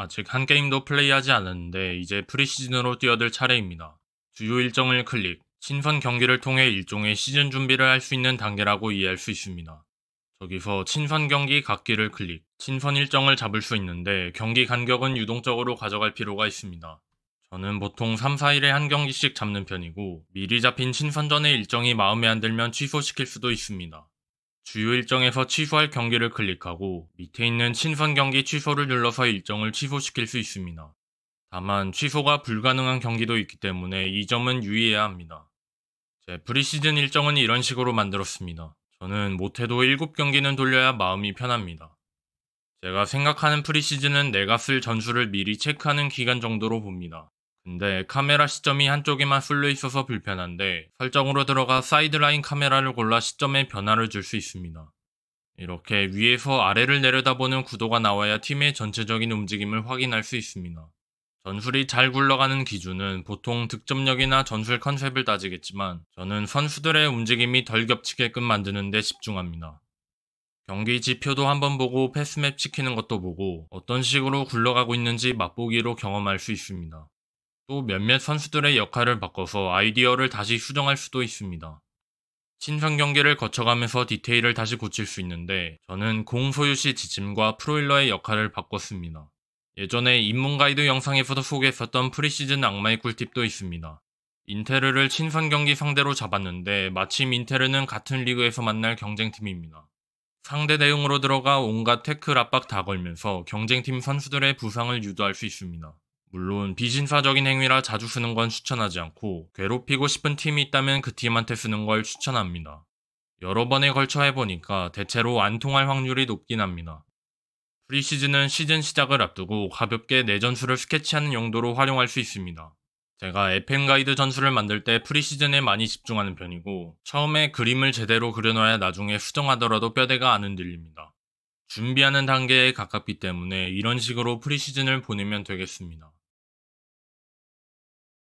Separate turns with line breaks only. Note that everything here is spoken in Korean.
아직 한 게임도 플레이하지 않았는데 이제 프리시즌으로 뛰어들 차례입니다. 주요 일정을 클릭, 친선 경기를 통해 일종의 시즌 준비를 할 수 있는 단계라고 이해할 수 있습니다. 저기서 친선 경기 각기를 클릭, 친선 일정을 잡을 수 있는데 경기 간격은 유동적으로 가져갈 필요가 있습니다. 저는 보통 3, 4일에 한 경기씩 잡는 편이고 미리 잡힌 친선전의 일정이 마음에 안 들면 취소시킬 수도 있습니다. 주요 일정에서 취소할 경기를 클릭하고 밑에 있는 친선 경기 취소를 눌러서 일정을 취소시킬 수 있습니다. 다만 취소가 불가능한 경기도 있기 때문에 이 점은 유의해야 합니다. 제 프리시즌 일정은 이런 식으로 만들었습니다. 저는 못해도 7경기는 돌려야 마음이 편합니다. 제가 생각하는 프리시즌은 내가 쓸 전술을 미리 체크하는 기간 정도로 봅니다. 근 네, 카메라 시점이 한쪽에만 쏠려 있어서 불편한데 설정으로 들어가 사이드라인 카메라를 골라 시점에 변화를 줄 수 있습니다. 이렇게 위에서 아래를 내려다보는 구도가 나와야 팀의 전체적인 움직임을 확인할 수 있습니다. 전술이 잘 굴러가는 기준은 보통 득점력이나 전술 컨셉을 따지겠지만 저는 선수들의 움직임이 덜 겹치게끔 만드는 데 집중합니다. 경기 지표도 한번 보고 패스맵 시키는 것도 보고 어떤 식으로 굴러가고 있는지 맛보기로 경험할 수 있습니다. 또 몇몇 선수들의 역할을 바꿔서 아이디어를 다시 수정할 수도 있습니다. 친선 경기를 거쳐가면서 디테일을 다시 고칠 수 있는데 저는 공 소유 시 지침과 프로일러의 역할을 바꿨습니다. 예전에 입문 가이드 영상에서도 소개했었던 프리시즌 악마의 꿀팁도 있습니다. 인테르를 친선 경기 상대로 잡았는데 마침 인테르는 같은 리그에서 만날 경쟁팀입니다. 상대 대응으로 들어가 온갖 태클 압박 다 걸면서 경쟁팀 선수들의 부상을 유도할 수 있습니다. 물론 비신사적인 행위라 자주 쓰는 건 추천하지 않고 괴롭히고 싶은 팀이 있다면 그 팀한테 쓰는 걸 추천합니다. 여러 번에 걸쳐 해보니까 대체로 안 통할 확률이 높긴 합니다. 프리시즌은 시즌 시작을 앞두고 가볍게 내 전술을 스케치하는 용도로 활용할 수 있습니다. 제가 에펜 가이드 전술을 만들 때 프리시즌에 많이 집중하는 편이고 처음에 그림을 제대로 그려놔야 나중에 수정하더라도 뼈대가 안 흔들립니다. 준비하는 단계에 가깝기 때문에 이런 식으로 프리시즌을 보내면 되겠습니다.